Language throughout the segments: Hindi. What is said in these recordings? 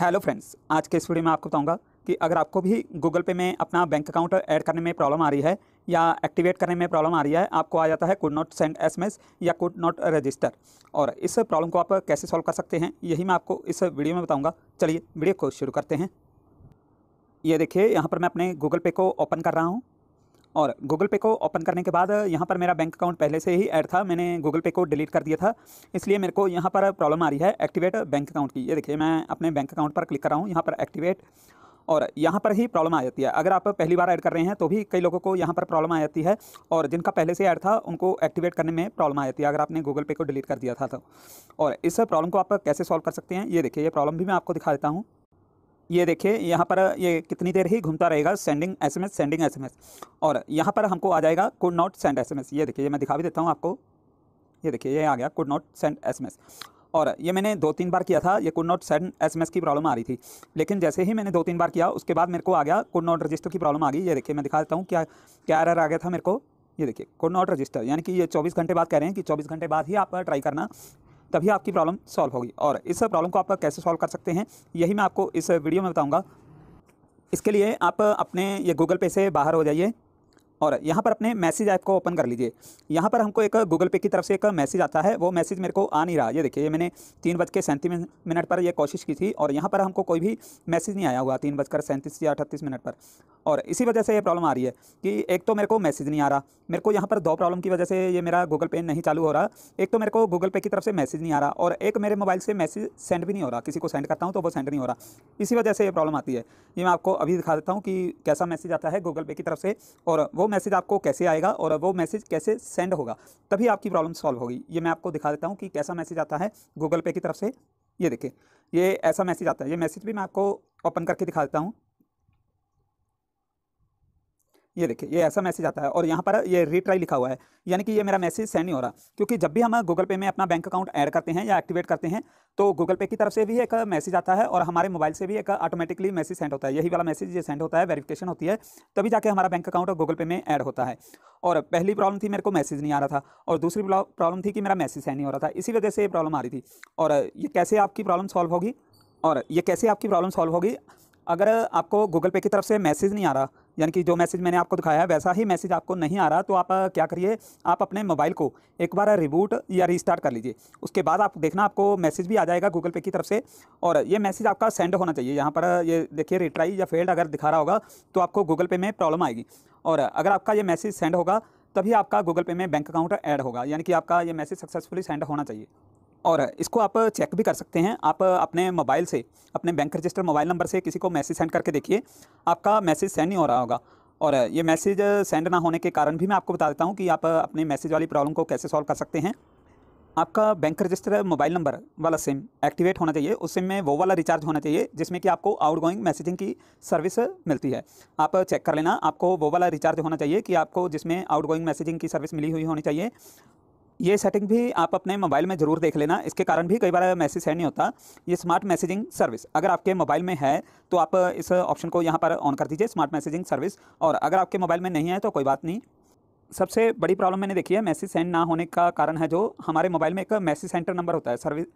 हेलो फ्रेंड्स आज के इस वीडियो में आपको बताऊंगा कि अगर आपको भी गूगल पे में अपना बैंक अकाउंट ऐड करने में प्रॉब्लम आ रही है या एक्टिवेट करने में प्रॉब्लम आ रही है आपको आ जाता है कुड नॉट सेंड एसएमएस या कुड नॉट रजिस्टर और इस प्रॉब्लम को आप कैसे सॉल्व कर सकते हैं यही मैं आपको इस वीडियो में बताऊँगा चलिए वीडियो को शुरू करते हैं ये देखिए यहाँ पर मैं अपने गूगल पे को ओपन कर रहा हूँ और गूगल पे को ओपन करने के बाद यहाँ पर मेरा बैंक अकाउंट पहले से ही ऐड था मैंने गूगल पे को डिलीट कर दिया था इसलिए मेरे को यहाँ पर प्रॉब्लम आ रही है एक्टिवेट बैंक अकाउंट की ये देखिए मैं अपने बैंक अकाउंट पर क्लिक कर रहा हूँ यहाँ पर एक्टिवेट और यहाँ पर ही प्रॉब्लम आ जाती है अगर आप पहली बार ऐड कर रहे हैं तो भी कई लोगों को यहाँ पर प्रॉब्लम आ जाती है और जिनका पहले से ऐड था उनको एक्टिवेट करने में प्रॉब्लम आ जाती है अगर आपने गूगल पे को डिलीट कर दिया था तो और इस प्रॉब्लम को आप कैसे सॉल्व कर सकते हैं ये देखिए ये प्रॉब्लम भी मैं आपको दिखा देता हूँ ये देखिए यहाँ पर ये कितनी देर ही घूमता रहेगा सेंडिंग एसएमएस सेंडिंग एसएमएस और यहाँ पर हमको आ जाएगा कुड नॉट सेंड एसएमएस ये देखिए ये मैं दिखा भी देता हूँ आपको ये देखिए ये आ गया कुड नॉट सेंड एसएमएस और ये मैंने दो तीन बार किया था ये कुड नॉट सेंड एसएमएस की प्रॉब्लम आ रही थी लेकिन जैसे ही मैंने दो तीन बार किया उसके बाद मेरे को आ गया कुड नॉट रजिस्टर की प्रॉब्लम आ गई ये देखिए मैं दिखा देता हूँ क्या क्या एरर आ गया था मेरे को ये देखिए कुड नॉट रजिस्टर यानी कि ये चौबीस घंटे बाद कह रहे हैं कि चौबीस घंटे बाद ही आप ट्राई करना तभी आपकी प्रॉब्लम सॉल्व होगी और इस प्रॉब्लम को आप कैसे सॉल्व कर सकते हैं यही मैं आपको इस वीडियो में बताऊँगा इसके लिए आप अपने ये गूगल पे से बाहर हो जाइए और यहाँ पर अपने मैसेज ऐप को ओपन कर लीजिए यहाँ पर हमको एक गूगल पे की तरफ से एक मैसेज आता है वो मैसेज मेरे को आ नहीं रहा ये देखिए ये मैंने तीन बज के सैंतीस मिनट पर यह कोशिश की थी और यहाँ पर हमको कोई भी मैसेज नहीं आया हुआ तीन बजकर सैंतीस या अठतीस मिनट पर और इसी वजह से ये प्रॉब्लम आ रही है कि एक तो मेरे को मैसेज नहीं आ रहा मेरे को यहाँ पर दो प्रॉब्लम की वजह से ये मेरा गूगल पे नहीं चालू हो रहा एक तो मेरे को गूगल पे की तरफ से मैसेज नहीं आ रहा और एक मेरे मोबाइल से मैसेज सेंड भी नहीं हो रहा किसी को सेंड करता हूँ तो वो सेंड नहीं हो रहा इसी वजह से ये प्रॉब्लम आती है ये मैं आपको अभी दिखा देता हूँ कि कैसा मैसेज आता है गूगल पे की तरफ से और वो मैसेज आपको कैसे आएगा और वो मैसेज कैसे सेंड होगा तभी आपकी प्रॉब्लम सॉल्व होगी ये मैं आपको दिखा देता हूँ कि कैसा मैसेज आता है गूगल पे की तरफ से ये देखिए ये ऐसा मैसेज आता है ये मैसेज भी मैं आपको ओपन करके दिखा देता हूँ ये देखिए ये ऐसा मैसेज आता है और यहाँ पर ये रीट्राई लिखा हुआ है यानी कि ये मेरा मैसेज सेंड नहीं हो रहा क्योंकि जब भी हम गूगल पे में अपना बैंक अकाउंट ऐड करते हैं या एक्टिवेट करते हैं तो गूगल पे की तरफ से भी एक मैसेज आता है और हमारे मोबाइल से भी एक ऑटोमेटिकली मैसेज सेंड होता है यही वाला मैसेज ये सेंड होता है वेरिफिकेशन होती है तभी जाके हमारा बैंक अकाउंट गूगल पे में ऐड होता है और पहली प्रॉब्लम थी मेरे को मैसेज नहीं आ रहा था और दूसरी प्रॉब्लम थी कि मेरा मैसेज सेंड नहीं हो रहा था इसी वजह से ये प्रॉब्लम आ रही थी और ये कैसे आपकी प्रॉब्लम सॉल्व होगी और ये कैसे आपकी प्रॉब्लम सॉल्व होगी अगर आपको गूगल पे की तरफ से मैसेज नहीं आ रहा यानी कि जो मैसेज मैंने आपको दिखाया है वैसा ही मैसेज आपको नहीं आ रहा तो आप क्या करिए आप अपने मोबाइल को एक बार रिबूट या रिस्टार्ट कर लीजिए उसके बाद आप देखना आपको मैसेज भी आ जाएगा गूगल पे की तरफ से और ये मैसेज आपका सेंड होना चाहिए यहाँ पर ये देखिए रिट्राई या फेल्ड अगर दिखा रहा होगा तो आपको गूगल पे में प्रॉब्लम आएगी और अगर आपका ये मैसेज सेंड होगा तभी आपका गूगल पे में बैंक अकाउंट ऐड होगा यानी कि आपका ये मैसेज सक्सेसफुली सेंड होना चाहिए और इसको आप चेक भी कर सकते हैं आप अपने मोबाइल से अपने बैंक रजिस्टर मोबाइल नंबर से किसी को मैसेज सेंड करके देखिए आपका मैसेज सेंड नहीं हो रहा होगा और ये मैसेज सेंड ना होने के कारण भी मैं आपको बता देता हूँ कि आप अपने मैसेज वाली प्रॉब्लम को कैसे सॉल्व कर सकते हैं आपका बैंक रजिस्टर मोबाइल नंबर वाला सिम एक्टिवेट होना चाहिए उस सिम में वो वाला रिचार्ज होना चाहिए जिसमें कि आपको आउटगोइंग मैसेजिंग की सर्विस मिलती है आप चेक कर लेना आपको वो वाला रिचार्ज होना चाहिए कि आपको जिसमें आउटगोइंग मैसेजिंग की सर्विस मिली हुई होनी चाहिए ये सेटिंग भी आप अपने मोबाइल में ज़रूर देख लेना इसके कारण भी कई बार मैसेज सेंड नहीं होता ये स्मार्ट मैसेजिंग सर्विस अगर आपके मोबाइल में है तो आप इस ऑप्शन को यहाँ पर ऑन कर दीजिए स्मार्ट मैसेजिंग सर्विस और अगर आपके मोबाइल में नहीं है तो कोई बात नहीं सबसे बड़ी प्रॉब्लम मैंने देखी है मैसेज सेंड ना होने का कारण है जो हमारे मोबाइल में एक मैसेज सेंटर नंबर होता है सर्विस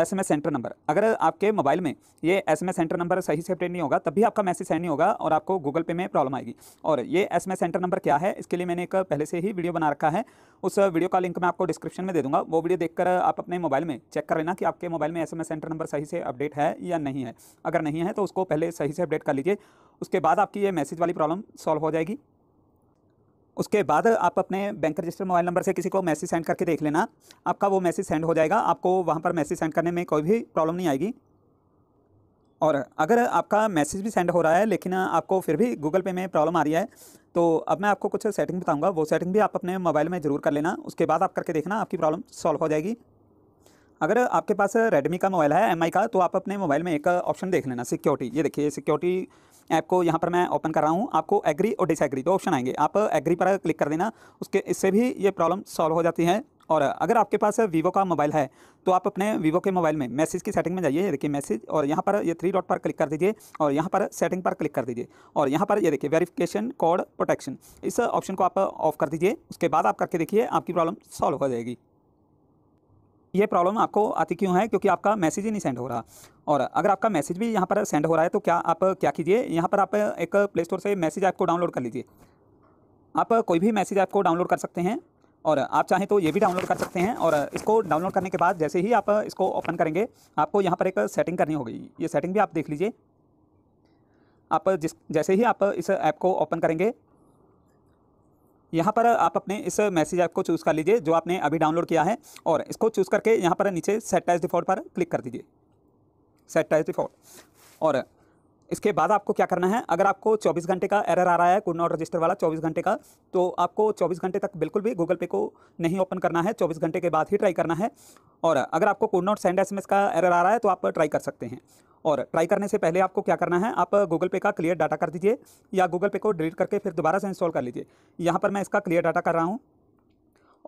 एसएमएस सेंटर नंबर अगर आपके मोबाइल में ये एसएमएस सेंटर नंबर सही से अपडेट नहीं होगा तब भी आपका मैसेज सेंड नहीं होगा और आपको गूगल पे में प्रॉब्लम आएगी और ये एसएमएस सेंटर नंबर क्या है इसके लिए मैंने एक पहले से ही वीडियो बना रखा है उस वीडियो का लिंक मैं आपको डिस्क्रिप्शन में दे दूँगा वो वीडियो देखकर आप अपने मोबाइल में चेक कर लेना कि आपके मोबाइल में एस सेंटर नंबर सही से अपडेट है या नहीं है अगर नहीं है तो उसको पहले सही से अपडेट कर लीजिए उसके बाद आपकी ये मैसेज वाली प्रॉब्लम सॉल्व हो जाएगी उसके बाद आप अपने बैंक रजिस्टर मोबाइल नंबर से किसी को मैसेज सेंड करके देख लेना आपका वो मैसेज सेंड हो जाएगा आपको वहाँ पर मैसेज सेंड करने में कोई भी प्रॉब्लम नहीं आएगी और अगर आपका मैसेज भी सेंड हो रहा है लेकिन आपको फिर भी गूगल पे में प्रॉब्लम आ रही है तो अब मैं आपको कुछ सेटिंग बताऊंगा वो सेटिंग भी आप अपने मोबाइल में ज़रूर कर लेना उसके बाद आप करके देखना आपकी प्रॉब्लम सॉल्व हो जाएगी अगर आपके पास रेडमी का मोबाइल है एम का तो आप अपने मोबाइल में एक ऑप्शन देख लेना सिक्योरिटी ये देखिए सिक्योरिटी ऐप को यहाँ पर मैं ओपन कर रहा हूँ आपको एग्री और डिसएग्री दो ऑप्शन आएंगे आप एग्री पर क्लिक कर देना उसके इससे भी ये प्रॉब्लम सॉल्व हो जाती है और अगर आपके पास वीवो का मोबाइल है तो आप अपने वीवो के मोबाइल में मैसेज की सेटिंग में जाइए देखिए मैसेज और यहाँ पर ये थ्री डॉट पर क्लिक कर दीजिए और यहाँ पर सेटिंग पर क्लिक कर दीजिए और यहाँ पर ये देखिए वेरिफिकेशन कोड प्रोटेक्शन इस ऑप्शन को आप ऑफ कर दीजिए उसके बाद आप करके देखिए आपकी प्रॉब्लम सॉल्व हो जाएगी ये प्रॉब्लम आपको आती क्यों है क्योंकि आपका मैसेज ही नहीं सेंड हो रहा और अगर आपका मैसेज भी यहाँ पर सेंड हो रहा है तो क्या आप क्या कीजिए यहाँ पर आप एक प्ले स्टोर से मैसेज ऐप को डाउनलोड कर लीजिए आप कोई भी मैसेज ऐप को डाउनलोड कर सकते हैं और आप चाहें तो ये भी डाउनलोड कर सकते हैं और इसको डाउनलोड करने के बाद जैसे ही आप इसको ओपन करेंगे आपको यहाँ पर एक सेटिंग करनी होगी ये सेटिंग भी आप देख लीजिए आप जिस जैसे ही आप इस ऐप को ओपन करेंगे यहाँ पर आप अपने इस मैसेज ऐप को चूज़ कर लीजिए जो आपने अभी डाउनलोड किया है और इसको चूज़ करके यहाँ पर नीचे सेट एज डिफॉल्ट पर क्लिक कर दीजिए सेट एज डिफॉल्ट और इसके बाद आपको क्या करना है अगर आपको 24 घंटे का एरर आ रहा है कुड नॉट रजिस्टर वाला 24 घंटे का तो आपको 24 घंटे तक बिल्कुल भी गूगल पे को नहीं ओपन करना है 24 घंटे के बाद ही ट्राई करना है और अगर आपको कुड नॉट सेंड एसएमएस का एरर आ रहा है तो आप ट्राई कर सकते हैं और ट्राई करने से पहले आपको क्या करना है आप गूगल पे का क्लियर डाटा कर दीजिए या गूगल पे को डिलीट करके फिर दोबारा से इंस्टॉल कर लीजिए यहाँ पर मैं इसका क्लियर डाटा कर रहा हूँ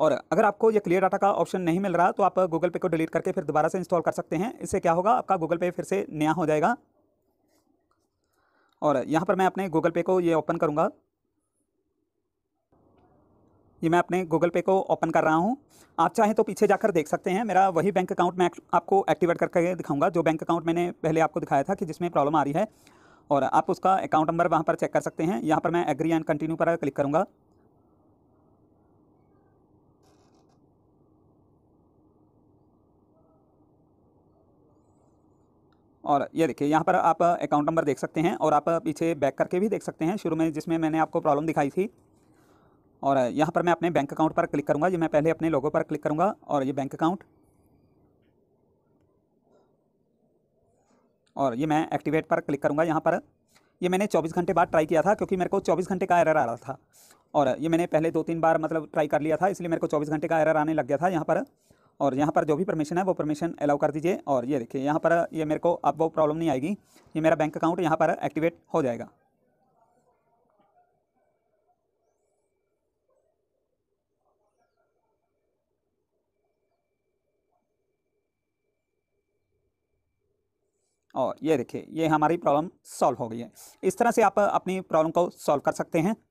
और अगर आपको ये क्लियर डाटा का ऑप्शन नहीं मिल रहा तो आप गूगल पे को डिलीट करके फिर दोबारा से इंस्टॉल कर सकते हैं इससे क्या होगा आपका गूगल पे फिर से नया हो जाएगा और यहाँ पर मैं अपने गूगल पे को ये ओपन करूँगा ये मैं अपने गूगल पे को ओपन कर रहा हूँ आप चाहें तो पीछे जाकर देख सकते हैं मेरा वही बैंक अकाउंट मैं आपको एक्टिवेट करके दिखाऊंगा जो बैंक अकाउंट मैंने पहले आपको दिखाया था कि जिसमें प्रॉब्लम आ रही है और आप उसका अकाउंट नंबर वहाँ पर चेक कर सकते हैं यहाँ पर मैं एग्री एंड कंटिन्यू पर क्लिक करूँगा और ये देखिए यहाँ पर आप अकाउंट नंबर देख सकते हैं और आप पीछे बैक करके भी देख सकते हैं शुरू में जिसमें मैंने आपको प्रॉब्लम दिखाई थी और यहाँ पर मैं अपने बैंक अकाउंट पर क्लिक करूँगा ये मैं पहले अपने लोगों पर क्लिक करूँगा और ये बैंक अकाउंट और ये मैं एक्टिवेट पर क्लिक करूँगा यहाँ पर ये मैंने चौबीस घंटे बाद ट्राई किया था क्योंकि मेरे को चौबीस घंटे का एरर आ रहा था और ये मैंने पहले दो तीन बार मतलब ट्राई कर लिया था इसलिए मेरे को चौबीस घंटे का एरर आने लग गया था यहाँ पर और यहाँ पर जो भी परमिशन है वो परमिशन अलाउ कर दीजिए और ये देखिए यहाँ पर ये मेरे को अब वो प्रॉब्लम नहीं आएगी ये मेरा बैंक अकाउंट यहाँ पर एक्टिवेट हो जाएगा और ये देखिए ये हमारी प्रॉब्लम सॉल्व हो गई है इस तरह से आप अपनी प्रॉब्लम को सॉल्व कर सकते हैं